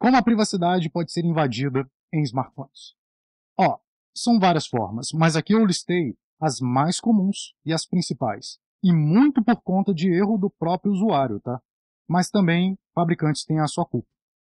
Como a privacidade pode ser invadida em smartphones? Ó, são várias formas, mas aqui eu listei as mais comuns e as principais, e muito por conta de erro do próprio usuário, tá? Mas também fabricantes têm a sua culpa.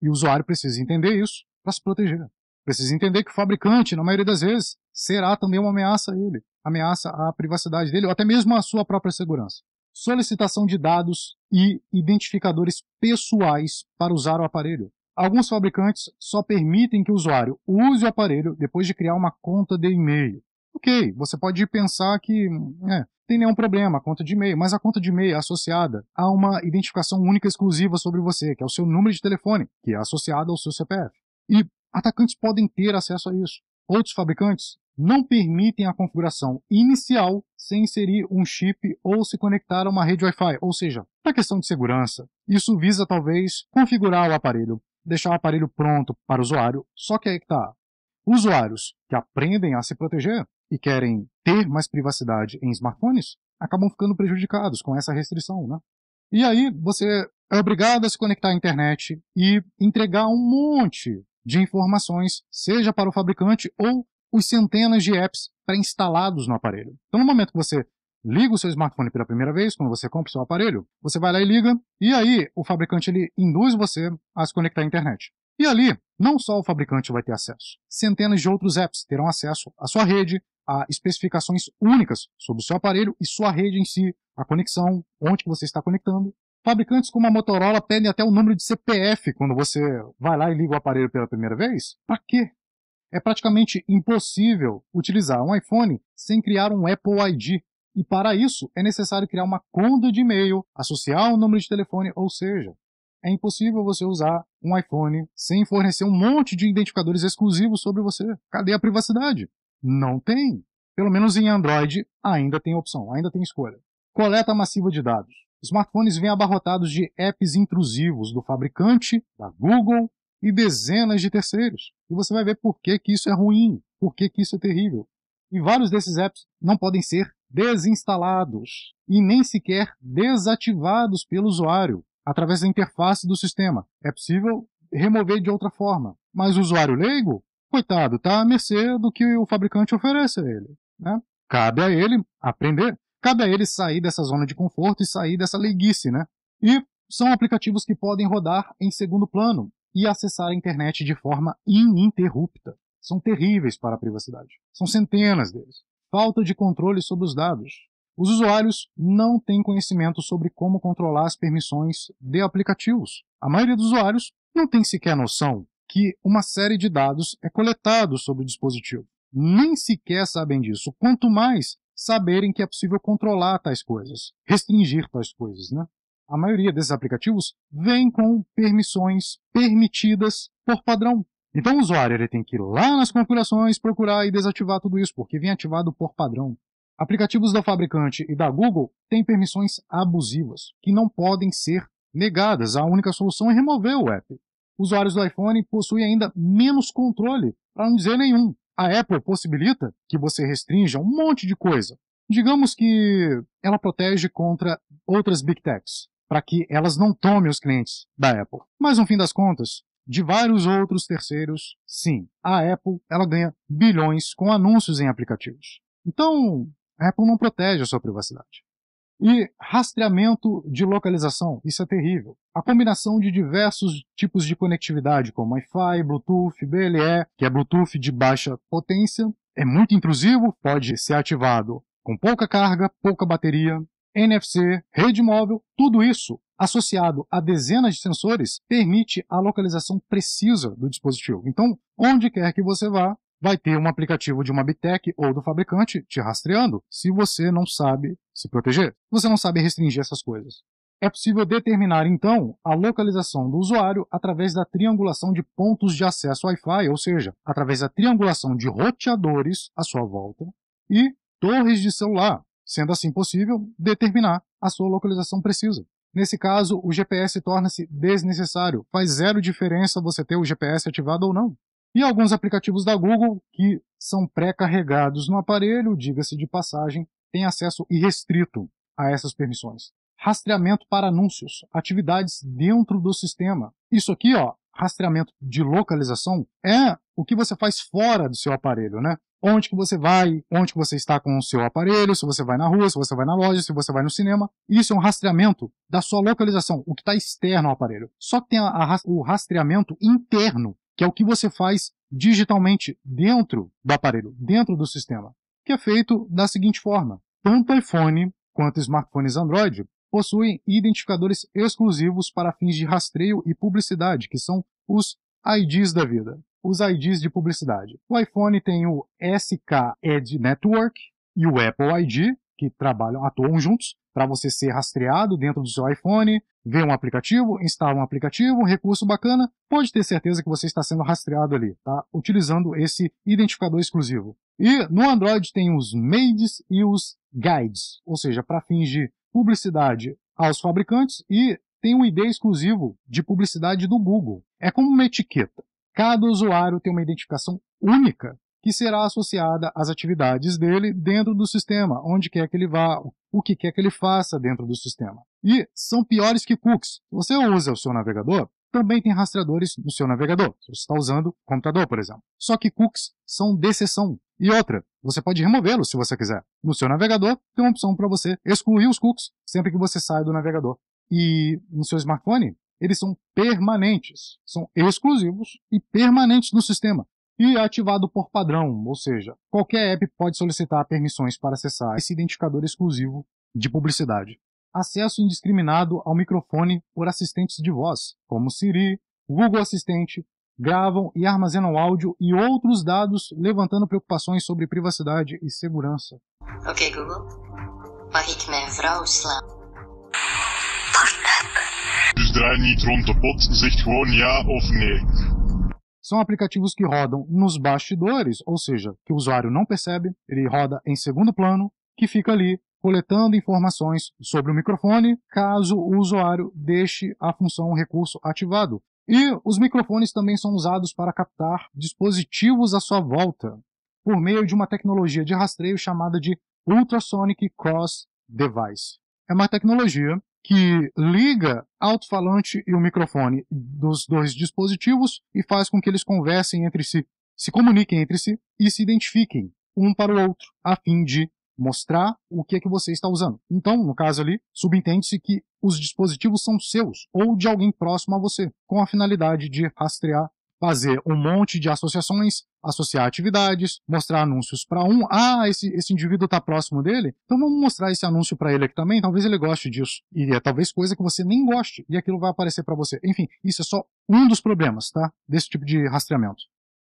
E o usuário precisa entender isso para se proteger. Precisa entender que o fabricante, na maioria das vezes, será também uma ameaça a ele, ameaça à privacidade dele ou até mesmo à sua própria segurança. Solicitação de dados e identificadores pessoais para usar o aparelho Alguns fabricantes só permitem que o usuário use o aparelho depois de criar uma conta de e-mail. Ok, você pode pensar que é, tem nenhum problema a conta de e-mail, mas a conta de e-mail é associada a uma identificação única exclusiva sobre você, que é o seu número de telefone, que é associado ao seu CPF. E atacantes podem ter acesso a isso. Outros fabricantes não permitem a configuração inicial sem inserir um chip ou se conectar a uma rede Wi-Fi, ou seja, na questão de segurança, isso visa talvez configurar o aparelho deixar o aparelho pronto para o usuário, só que aí que tá. Usuários que aprendem a se proteger e querem ter mais privacidade em smartphones acabam ficando prejudicados com essa restrição, né? E aí você é obrigado a se conectar à internet e entregar um monte de informações, seja para o fabricante ou os centenas de apps pré-instalados no aparelho. Então, no momento que você liga o seu smartphone pela primeira vez, quando você compra o seu aparelho, você vai lá e liga, e aí o fabricante ele induz você a se conectar à internet. E ali, não só o fabricante vai ter acesso, centenas de outros apps terão acesso à sua rede, a especificações únicas sobre o seu aparelho e sua rede em si, a conexão, onde você está conectando. Fabricantes como a Motorola pedem até o número de CPF quando você vai lá e liga o aparelho pela primeira vez. Para quê? É praticamente impossível utilizar um iPhone sem criar um Apple ID, e para isso, é necessário criar uma conta de e-mail, associar um número de telefone, ou seja, é impossível você usar um iPhone sem fornecer um monte de identificadores exclusivos sobre você. Cadê a privacidade? Não tem. Pelo menos em Android ainda tem opção, ainda tem escolha. Coleta massiva de dados. Smartphones vêm abarrotados de apps intrusivos do fabricante, da Google e dezenas de terceiros. E você vai ver por que, que isso é ruim, por que, que isso é terrível. E vários desses apps não podem ser desinstalados e nem sequer desativados pelo usuário através da interface do sistema. É possível remover de outra forma, mas o usuário leigo, coitado, está à mercê do que o fabricante oferece a ele. Né? Cabe a ele aprender, cabe a ele sair dessa zona de conforto e sair dessa leiguice. Né? E são aplicativos que podem rodar em segundo plano e acessar a internet de forma ininterrupta. São terríveis para a privacidade. São centenas deles falta de controle sobre os dados. Os usuários não têm conhecimento sobre como controlar as permissões de aplicativos. A maioria dos usuários não tem sequer noção que uma série de dados é coletado sobre o dispositivo. Nem sequer sabem disso, quanto mais saberem que é possível controlar tais coisas, restringir tais coisas, né? A maioria desses aplicativos vem com permissões permitidas por padrão. Então o usuário ele tem que ir lá nas configurações, procurar e desativar tudo isso, porque vem ativado por padrão. Aplicativos da fabricante e da Google têm permissões abusivas, que não podem ser negadas. A única solução é remover o app. Usuários do iPhone possuem ainda menos controle, para não dizer nenhum. A Apple possibilita que você restrinja um monte de coisa. Digamos que ela protege contra outras big techs, para que elas não tomem os clientes da Apple. Mas no fim das contas, de vários outros terceiros, sim. A Apple, ela ganha bilhões com anúncios em aplicativos. Então, a Apple não protege a sua privacidade. E rastreamento de localização, isso é terrível. A combinação de diversos tipos de conectividade, como Wi-Fi, Bluetooth, BLE, que é Bluetooth de baixa potência, é muito intrusivo, pode ser ativado com pouca carga, pouca bateria, NFC, rede móvel, tudo isso associado a dezenas de sensores, permite a localização precisa do dispositivo. Então, onde quer que você vá, vai ter um aplicativo de uma Bitec ou do fabricante te rastreando se você não sabe se proteger, se você não sabe restringir essas coisas. É possível determinar, então, a localização do usuário através da triangulação de pontos de acesso Wi-Fi, ou seja, através da triangulação de roteadores à sua volta e torres de celular, sendo assim possível determinar a sua localização precisa. Nesse caso, o GPS torna-se desnecessário. Faz zero diferença você ter o GPS ativado ou não. E alguns aplicativos da Google que são pré-carregados no aparelho, diga-se de passagem, têm acesso irrestrito a essas permissões. Rastreamento para anúncios, atividades dentro do sistema. Isso aqui, ó, rastreamento de localização, é o que você faz fora do seu aparelho, né? onde que você vai, onde que você está com o seu aparelho, se você vai na rua, se você vai na loja, se você vai no cinema. Isso é um rastreamento da sua localização, o que está externo ao aparelho. Só que tem a, a, o rastreamento interno, que é o que você faz digitalmente dentro do aparelho, dentro do sistema, que é feito da seguinte forma. Tanto iPhone quanto smartphones Android possuem identificadores exclusivos para fins de rastreio e publicidade, que são os IDs da vida os IDs de publicidade. O iPhone tem o SK Ed Network e o Apple ID, que trabalham, atuam juntos, para você ser rastreado dentro do seu iPhone, ver um aplicativo, instalar um aplicativo, um recurso bacana, pode ter certeza que você está sendo rastreado ali, tá? Utilizando esse identificador exclusivo. E no Android tem os maids e os guides, ou seja, para fins de publicidade aos fabricantes e tem um ID exclusivo de publicidade do Google. É como uma etiqueta. Cada usuário tem uma identificação única que será associada às atividades dele dentro do sistema, onde quer que ele vá, o que quer que ele faça dentro do sistema. E são piores que cookies. você usa o seu navegador, também tem rastreadores no seu navegador, se você está usando computador, por exemplo. Só que cookies são de exceção. E outra, você pode removê-los se você quiser. No seu navegador, tem uma opção para você excluir os cookies sempre que você sai do navegador. E no seu smartphone, eles são permanentes, são exclusivos e permanentes no sistema. E é ativado por padrão, ou seja, qualquer app pode solicitar permissões para acessar esse identificador exclusivo de publicidade. Acesso indiscriminado ao microfone por assistentes de voz, como Siri, Google Assistente, gravam e armazenam áudio e outros dados, levantando preocupações sobre privacidade e segurança. Ok, Google. What são aplicativos que rodam nos bastidores, ou seja, que o usuário não percebe, ele roda em segundo plano, que fica ali coletando informações sobre o microfone, caso o usuário deixe a função recurso ativado. E os microfones também são usados para captar dispositivos à sua volta, por meio de uma tecnologia de rastreio chamada de Ultrasonic Cross Device. É uma tecnologia que liga alto-falante e o microfone dos dois dispositivos e faz com que eles conversem entre si, se comuniquem entre si e se identifiquem um para o outro, a fim de mostrar o que é que você está usando. Então, no caso ali, subentende-se que os dispositivos são seus ou de alguém próximo a você, com a finalidade de rastrear fazer um monte de associações, associar atividades, mostrar anúncios para um. Ah, esse, esse indivíduo está próximo dele, então vamos mostrar esse anúncio para ele aqui também. Talvez ele goste disso. E é talvez coisa que você nem goste e aquilo vai aparecer para você. Enfim, isso é só um dos problemas, tá? Desse tipo de rastreamento.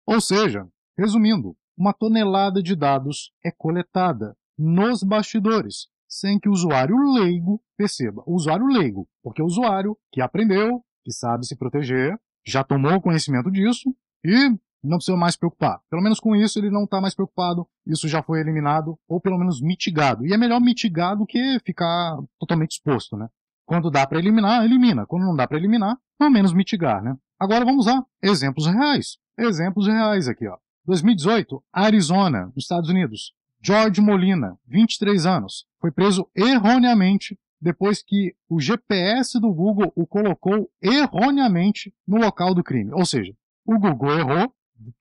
Ou seja, resumindo, uma tonelada de dados é coletada nos bastidores, sem que o usuário leigo perceba. O usuário leigo, porque é o usuário que aprendeu, que sabe se proteger, já tomou conhecimento disso e não precisa mais se preocupar. Pelo menos com isso ele não está mais preocupado, isso já foi eliminado ou pelo menos mitigado. E é melhor mitigar do que ficar totalmente exposto, né? Quando dá para eliminar, elimina. Quando não dá para eliminar, pelo menos mitigar, né? Agora vamos lá, exemplos reais. Exemplos reais aqui, ó. 2018, Arizona, Estados Unidos. George Molina, 23 anos, foi preso erroneamente depois que o GPS do Google o colocou erroneamente no local do crime. Ou seja, o Google errou,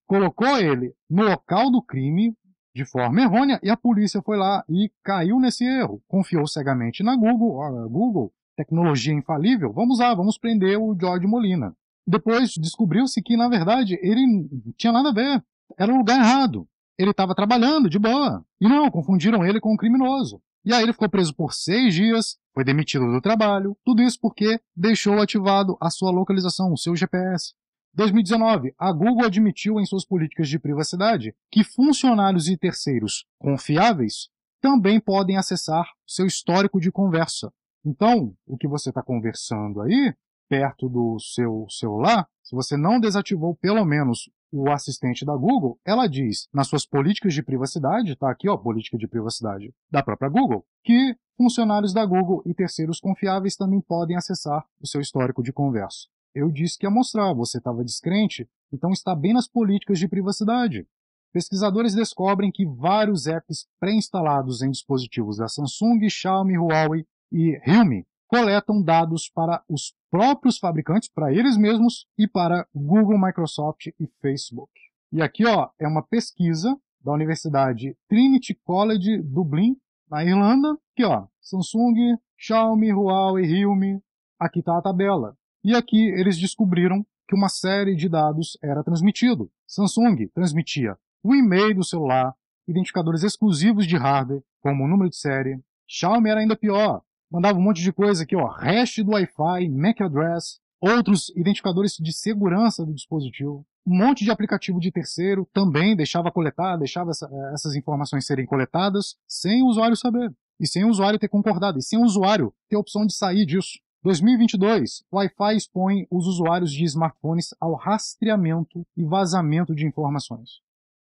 colocou ele no local do crime de forma errônea e a polícia foi lá e caiu nesse erro. Confiou cegamente na Google, Google, tecnologia infalível, vamos lá, vamos prender o George Molina. Depois descobriu-se que, na verdade, ele não tinha nada a ver. Era o lugar errado. Ele estava trabalhando de boa. E não, confundiram ele com um criminoso. E aí ele ficou preso por seis dias, foi demitido do trabalho, tudo isso porque deixou ativado a sua localização, o seu GPS. 2019, a Google admitiu em suas políticas de privacidade que funcionários e terceiros confiáveis também podem acessar seu histórico de conversa. Então, o que você está conversando aí, perto do seu celular, se você não desativou pelo menos o assistente da Google, ela diz nas suas políticas de privacidade, tá aqui, ó, política de privacidade da própria Google, que funcionários da Google e terceiros confiáveis também podem acessar o seu histórico de conversa. Eu disse que ia mostrar, você estava descrente, então está bem nas políticas de privacidade. Pesquisadores descobrem que vários apps pré-instalados em dispositivos da Samsung, Xiaomi, Huawei e Realme coletam dados para os próprios fabricantes, para eles mesmos e para Google, Microsoft e Facebook. E aqui ó, é uma pesquisa da Universidade Trinity College Dublin, na Irlanda, que ó, Samsung, Xiaomi, Huawei, Realme, aqui está a tabela. E aqui eles descobriram que uma série de dados era transmitido. Samsung transmitia o e-mail do celular, identificadores exclusivos de hardware, como o número de série. Xiaomi era ainda pior, mandava um monte de coisa aqui, ó, hash do Wi-Fi, MAC address, outros identificadores de segurança do dispositivo, um monte de aplicativo de terceiro também deixava coletar, deixava essa, eh, essas informações serem coletadas sem o usuário saber, e sem o usuário ter concordado, e sem o usuário ter a opção de sair disso. 2022, o Wi-Fi expõe os usuários de smartphones ao rastreamento e vazamento de informações.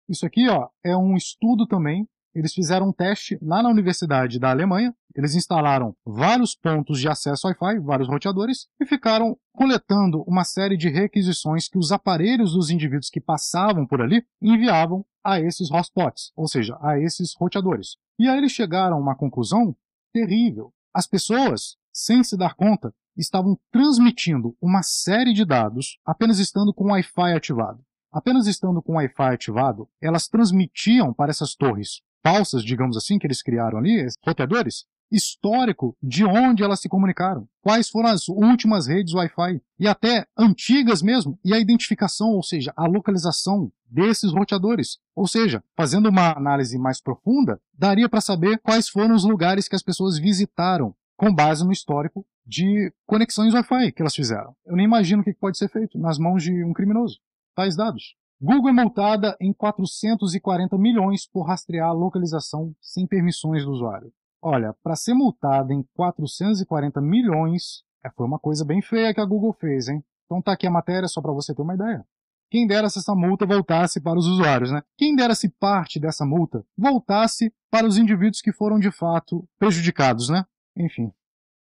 Isso aqui ó, é um estudo também eles fizeram um teste lá na Universidade da Alemanha. Eles instalaram vários pontos de acesso Wi-Fi, vários roteadores, e ficaram coletando uma série de requisições que os aparelhos dos indivíduos que passavam por ali enviavam a esses hotspots, ou seja, a esses roteadores. E aí eles chegaram a uma conclusão terrível. As pessoas, sem se dar conta, estavam transmitindo uma série de dados apenas estando com o Wi-Fi ativado. Apenas estando com o Wi-Fi ativado, elas transmitiam para essas torres falsas, digamos assim, que eles criaram ali, roteadores, histórico de onde elas se comunicaram, quais foram as últimas redes Wi-Fi e até antigas mesmo, e a identificação, ou seja, a localização desses roteadores. Ou seja, fazendo uma análise mais profunda, daria para saber quais foram os lugares que as pessoas visitaram com base no histórico de conexões Wi-Fi que elas fizeram. Eu nem imagino o que pode ser feito nas mãos de um criminoso. Tais dados. Google é multada em 440 milhões por rastrear a localização sem permissões do usuário. Olha, para ser multada em 440 milhões, é, foi uma coisa bem feia que a Google fez, hein? Então tá aqui a matéria só para você ter uma ideia. Quem dera se essa multa voltasse para os usuários, né? Quem dera se parte dessa multa voltasse para os indivíduos que foram de fato prejudicados, né? Enfim,